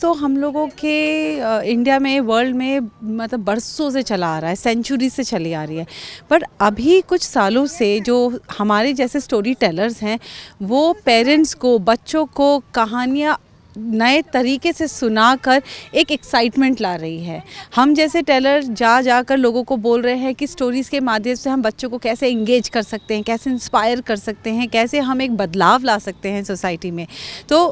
तो हम लोगों के इंडिया में वर्ल्ड में मतलब बरसों से चला आ रहा है सेंचुरी से चली आ रही है बट अभी कुछ सालों से जो हमारे जैसे स्टोरी टेलर्स हैं वो पेरेंट्स को बच्चों को कहानियाँ नए तरीके से सुना कर एक एक्साइटमेंट ला रही है हम जैसे टेलर जा जा कर लोगों को बोल रहे हैं कि स्टोरीज़ के माध्यम से हम बच्चों को कैसे इंगेज कर सकते हैं कैसे इंस्पायर कर सकते हैं कैसे हम एक बदलाव ला सकते हैं सोसाइटी में तो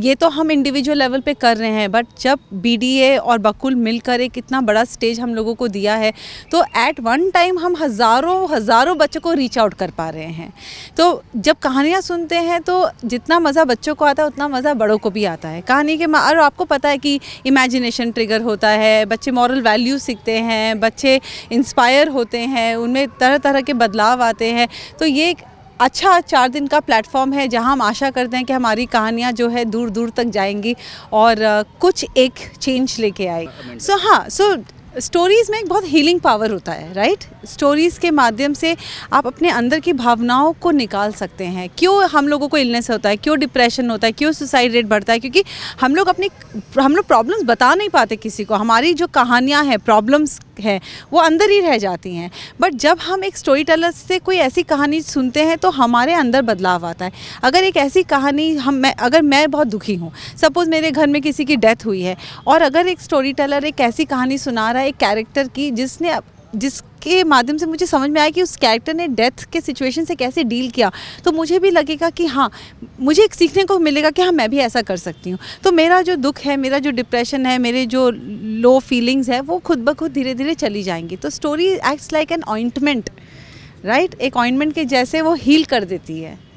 ये तो हम इंडिविजुअल लेवल पे कर रहे हैं बट जब बीडीए और बकुल मिलकर एक इतना बड़ा स्टेज हम लोगों को दिया है तो एट वन टाइम हम हज़ारों हज़ारों बच्चों को रीच आउट कर पा रहे हैं तो जब कहानियाँ सुनते हैं तो जितना मज़ा बच्चों को आता है उतना मज़ा बड़ों को भी आता है कहानी के और आपको पता है कि इमेजिनेशन ट्रिगर होता है बच्चे मॉरल वैल्यू सीखते हैं बच्चे इंस्पायर होते हैं उनमें तरह तरह के बदलाव आते हैं तो ये एक अच्छा चार दिन का प्लेटफॉर्म है जहां हम आशा करते हैं कि हमारी कहानियां जो है दूर दूर तक जाएंगी और कुछ एक चेंज लेके आए सो हाँ सो स्टोरीज़ में एक बहुत हीलिंग पावर होता है राइट स्टोरीज़ के माध्यम से आप अपने अंदर की भावनाओं को निकाल सकते हैं क्यों हम लोगों को इलनेस होता है क्यों डिप्रेशन होता है क्यों सुसाइड रेट बढ़ता है क्योंकि हम लोग अपनी हम लोग प्रॉब्लम्स बता नहीं पाते किसी को हमारी जो कहानियाँ हैं प्रॉब्लम्स हैं वो अंदर ही रह जाती हैं बट जब हम एक स्टोरी टेलर से कोई ऐसी कहानी सुनते हैं तो हमारे अंदर बदलाव आता है अगर एक ऐसी कहानी हम मैं अगर मैं बहुत दुखी हूँ सपोज़ मेरे घर में किसी की डेथ हुई है और अगर एक स्टोरी टेलर एक ऐसी कहानी सुना रहा है एक कैरेक्टर की जिसने जिसके माध्यम से मुझे समझ में आया कि उस कैरेक्टर ने डेथ के सिचुएशन से कैसे डील किया तो मुझे भी लगेगा कि हाँ मुझे एक सीखने को मिलेगा कि हाँ मैं भी ऐसा कर सकती हूँ तो मेरा जो दुख है मेरा जो डिप्रेशन है मेरे जो लो फीलिंग्स है वो खुद ब खुद धीरे धीरे चली जाएंगी तो story acts like an ointment right एक ऑइंटमेंट के जैसे वो हील कर देती है